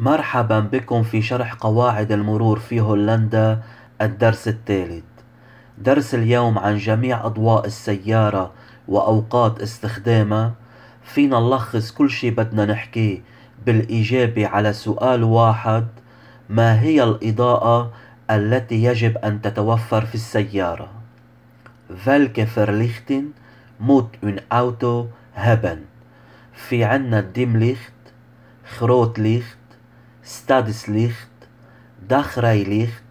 مرحبا بكم في شرح قواعد المرور في هولندا الدرس الثالث درس اليوم عن جميع أضواء السيارة وأوقات استخدامها فينا نلخص كل شي بدنا نحكيه بالإجابة على سؤال واحد ما هي الإضاءة التي يجب أن تتوفر في السيارة Welke verlichting موت een auto hebben في عنا الديم ليخت خروت ليخت Stadslicht, Dagrijlicht,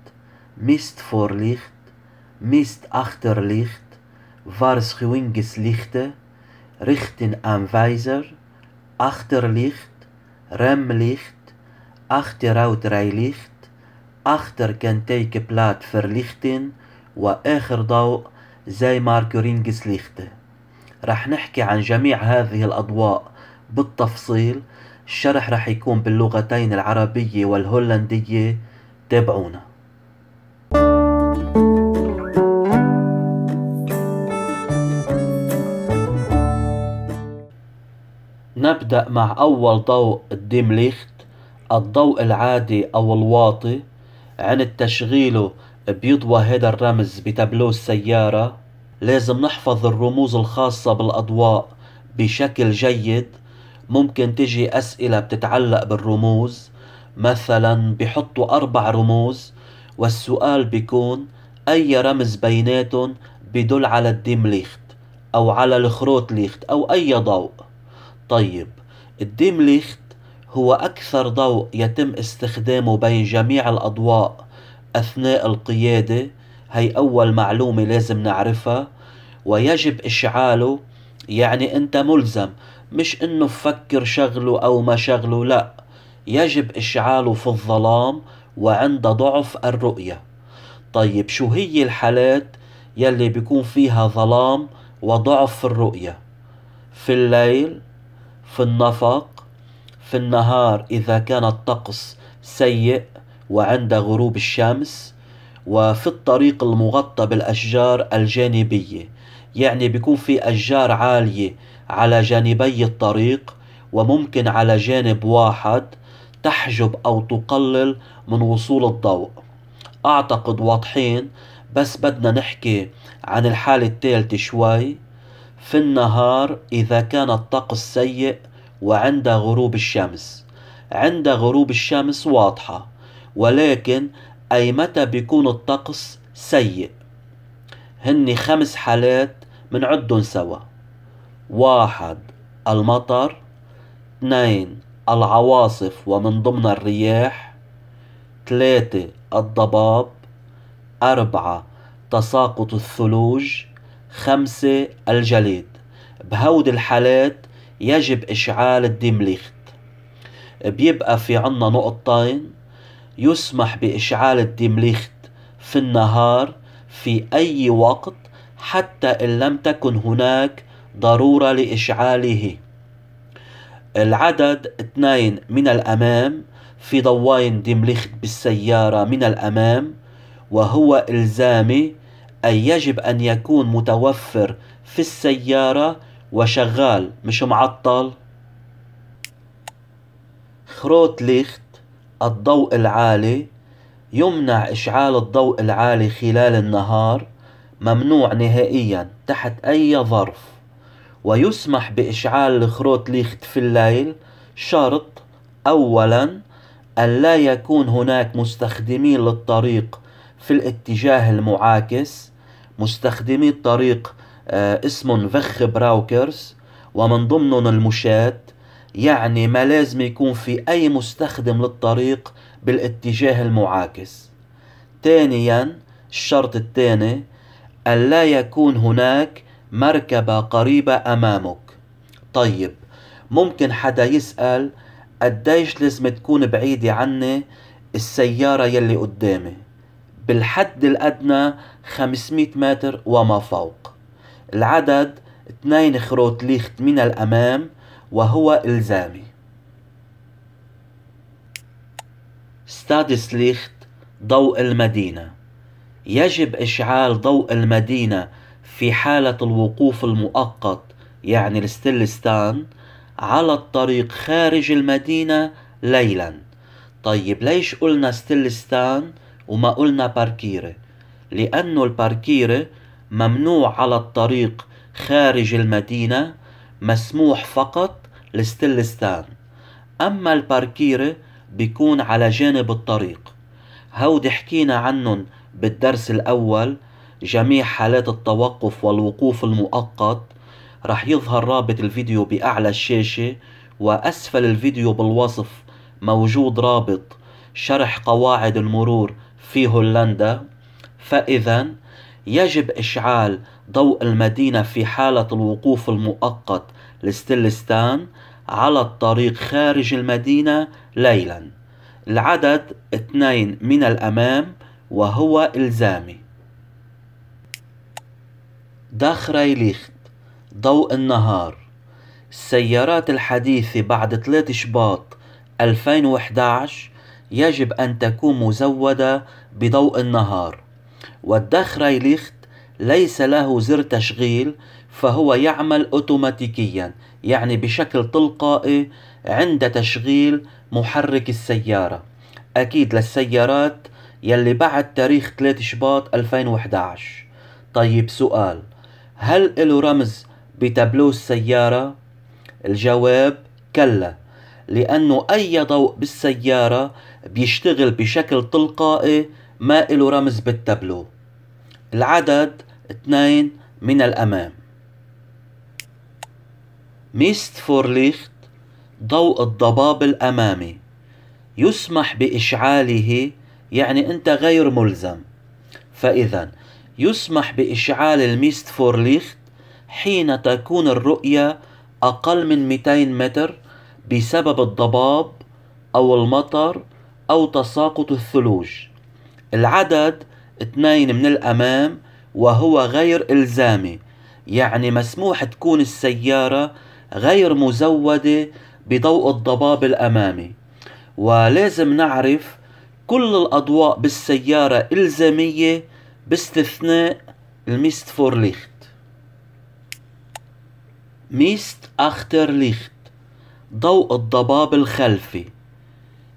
Mistvoorlicht, Mistachterlicht, Waarschuwingslichten, Richtingaanwijzer, Achterlicht, Remlicht, Achteruitrijlicht, Achterkentekenplaat verlichting وآخر ضوء زي ماركورينجز ليخته رح نحكي عن جميع هذه الأضواء بالتفصيل الشرح رح يكون باللغتين العربية والهولندية تابعونا نبدأ مع أول ضوء الديمليخت الضوء العادي أو الواطي عند تشغيله بيضوى هذا الرمز بتابلو السيارة لازم نحفظ الرموز الخاصة بالأضواء بشكل جيد ممكن تجي أسئلة بتتعلق بالرموز مثلا بحطوا أربع رموز والسؤال بيكون أي رمز بيناتهم بدل على الديم ليخت أو على الخروت ليخت أو أي ضوء طيب الديم ليخت هو أكثر ضوء يتم استخدامه بين جميع الأضواء أثناء القيادة هي أول معلومة لازم نعرفها ويجب إشعاله يعني أنت ملزم مش انه فكر شغله او ما شغله لا يجب اشعاله في الظلام وعند ضعف الرؤية طيب شو هي الحالات يلي بيكون فيها ظلام وضعف في الرؤية في الليل في النفق في النهار إذا كان الطقس سيء وعند غروب الشمس وفي الطريق المغطى بالأشجار الجانبية يعني بيكون في أشجار عالية على جانبي الطريق وممكن على جانب واحد تحجب أو تقلل من وصول الضوء أعتقد واضحين بس بدنا نحكي عن الحالة الثالثة شوي في النهار إذا كان الطقس سيء وعند غروب الشمس عند غروب الشمس واضحة ولكن أي متى بيكون الطقس سيء هن خمس حالات منعدهم سوا واحد المطر اثنين العواصف ومن ضمن الرياح ثلاثة الضباب أربعة تساقط الثلوج خمسة الجليد بهود الحالات يجب إشعال الديمليخت بيبقى في عنا نقطتين يسمح بإشعال الديمليخت في النهار في أي وقت حتى إن لم تكن هناك ضرورة لإشعاله العدد اثنين من الأمام في ضواين ديمليخت بالسيارة من الأمام وهو إلزامي أي يجب أن يكون متوفر في السيارة وشغال مش معطل خروت ليخت الضوء العالي يمنع إشعال الضوء العالي خلال النهار ممنوع نهائيا تحت أي ظرف ويسمح بإشعال الخروط ليخت في الليل شرط أولا أن لا يكون هناك مستخدمين للطريق في الاتجاه المعاكس مستخدمي الطريق آه، اسمهم فخ براوكرز ومن ضمنهم المشاة يعني ما لازم يكون في أي مستخدم للطريق بالاتجاه المعاكس ثانيا الشرط الثاني أن لا يكون هناك مركبة قريبة أمامك طيب ممكن حدا يسأل قديش لازم تكون بعيدة عني السيارة يلي قدامي بالحد الأدنى 500 متر وما فوق العدد 2 خروط ليخت من الأمام وهو إلزامي ستادس ليخت ضوء المدينة يجب إشعال ضوء المدينة في حالة الوقوف المؤقت يعني الستيلستان على الطريق خارج المدينة ليلا طيب ليش قلنا ستيلستان وما قلنا باركيرة لأنه الباركيرة ممنوع على الطريق خارج المدينة مسموح فقط لستيلستان أما الباركيرة بيكون على جانب الطريق هودي حكينا عنهم بالدرس الأول جميع حالات التوقف والوقوف المؤقت رح يظهر رابط الفيديو بأعلى الشاشة وأسفل الفيديو بالوصف موجود رابط شرح قواعد المرور في هولندا فإذا يجب إشعال ضوء المدينة في حالة الوقوف المؤقت لستلستان على الطريق خارج المدينة ليلا العدد اثنين من الأمام وهو إلزامي داخري ليخت ضوء النهار السيارات الحديثة بعد 3 شباط 2011 يجب أن تكون مزودة بضوء النهار والداخري ليخت ليس له زر تشغيل فهو يعمل أوتوماتيكيا يعني بشكل تلقائي عند تشغيل محرك السيارة أكيد للسيارات يلي بعد تاريخ 3 شباط 2011 طيب سؤال هل له رمز بتابلو السيارة؟ الجواب كلا لأنه أي ضوء بالسيارة بيشتغل بشكل تلقائي ما له رمز بالتابلو العدد اثنين من الأمام ميست فورليخت ضوء الضباب الأمامي يسمح بإشعاله يعني أنت غير ملزم فإذا يسمح بإشعال الميست ليخت حين تكون الرؤية أقل من 200 متر بسبب الضباب أو المطر أو تساقط الثلوج العدد اثنين من الأمام وهو غير إلزامي يعني مسموح تكون السيارة غير مزودة بضوء الضباب الأمامي ولازم نعرف كل الأضواء بالسيارة إلزامية باستثناء الميست فور ليخت ميست اختر ليخت ضوء الضباب الخلفي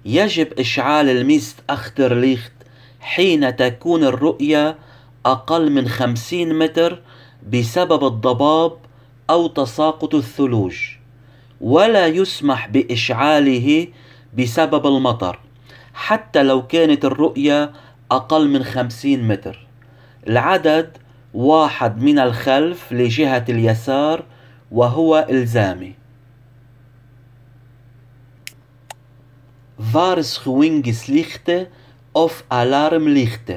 يجب إشعال الميست أختر ليخت حين تكون الرؤية أقل من خمسين متر بسبب الضباب أو تساقط الثلوج ولا يسمح بإشعاله بسبب المطر حتى لو كانت الرؤية أقل من خمسين متر العدد واحد من الخلف لجهة اليسار وهو إلزامي أوف ألارم Alarmlichte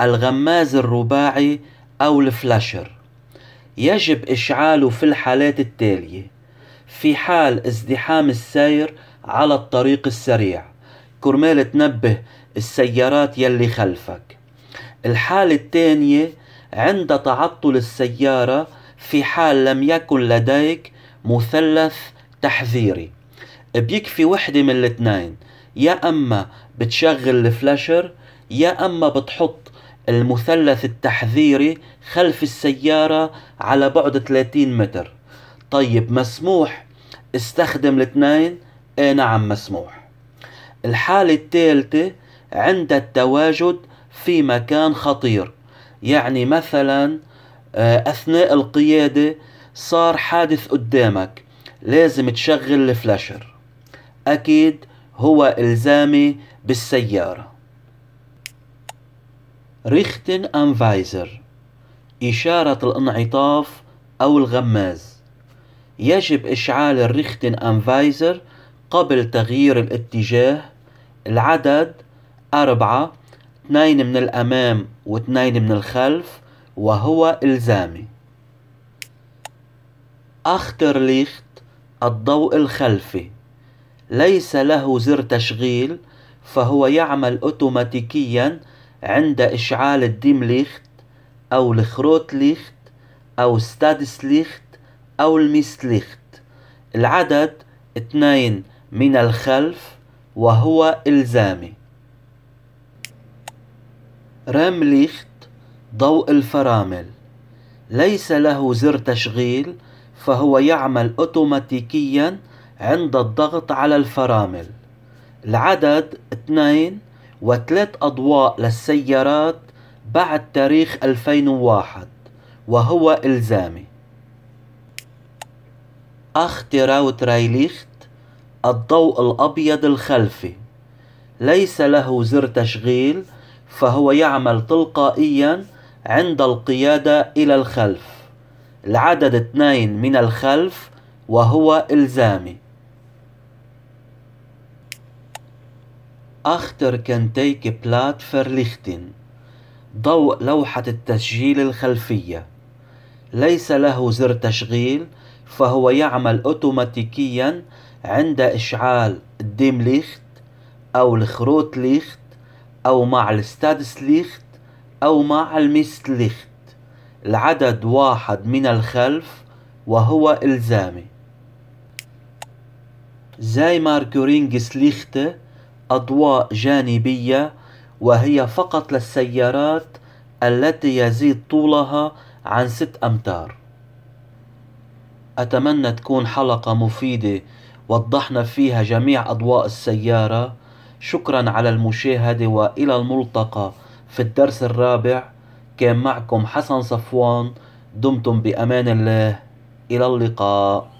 الغماز الرباعي أو الفلاشر يجب إشعاله في الحالات التالية في حال ازدحام السير على الطريق السريع كرمال تنبه السيارات يلي خلفك الحالة الثانية عند تعطل السيارة في حال لم يكن لديك مثلث تحذيري بيكفي وحدة من الاثنين يا اما بتشغل الفلاشر يا اما بتحط المثلث التحذيري خلف السيارة على بعد 30 متر طيب مسموح استخدم الاثنين اي نعم مسموح الحالة الثالثة عند التواجد في مكان خطير يعني مثلا آه، أثناء القيادة صار حادث قدامك لازم تشغل الفلاشر أكيد هو إلزامي بالسيارة ريختن أنفايزر إشارة الانعطاف أو الغماز يجب إشعال الريختن أنفايزر قبل تغيير الاتجاه العدد أربعة اثنين من الأمام واثنين من الخلف وهو إلزامي ليخت الضوء الخلفي ليس له زر تشغيل فهو يعمل أوتوماتيكيا عند إشعال الديمليخت أو الخروت ليخت أو ليخت أو ليخت العدد اثنين من الخلف وهو إلزامي ليخت ضوء الفرامل ليس له زر تشغيل فهو يعمل اوتوماتيكيا عند الضغط على الفرامل العدد 2 وثلاث أضواء للسيارات بعد تاريخ 2001 وهو إلزامي راوت رايليخت الضوء الأبيض الخلفي ليس له زر تشغيل فهو يعمل تلقائيا عند القيادة إلى الخلف العدد اثنين من الخلف وهو إلزامي أختر كنتيك بلات verlichting ضوء لوحة التسجيل الخلفية ليس له زر تشغيل فهو يعمل اوتوماتيكيا عند إشعال الديم ليخت أو الخروت ليخت أو مع الستادسليخت أو مع الميستليخت العدد واحد من الخلف وهو إلزامي زي ماركورينج سليخت أضواء جانبية وهي فقط للسيارات التي يزيد طولها عن ست أمتار أتمنى تكون حلقة مفيدة وضحنا فيها جميع أضواء السيارة شكرا على المشاهدة وإلى الملتقى في الدرس الرابع كان معكم حسن صفوان دمتم بأمان الله إلى اللقاء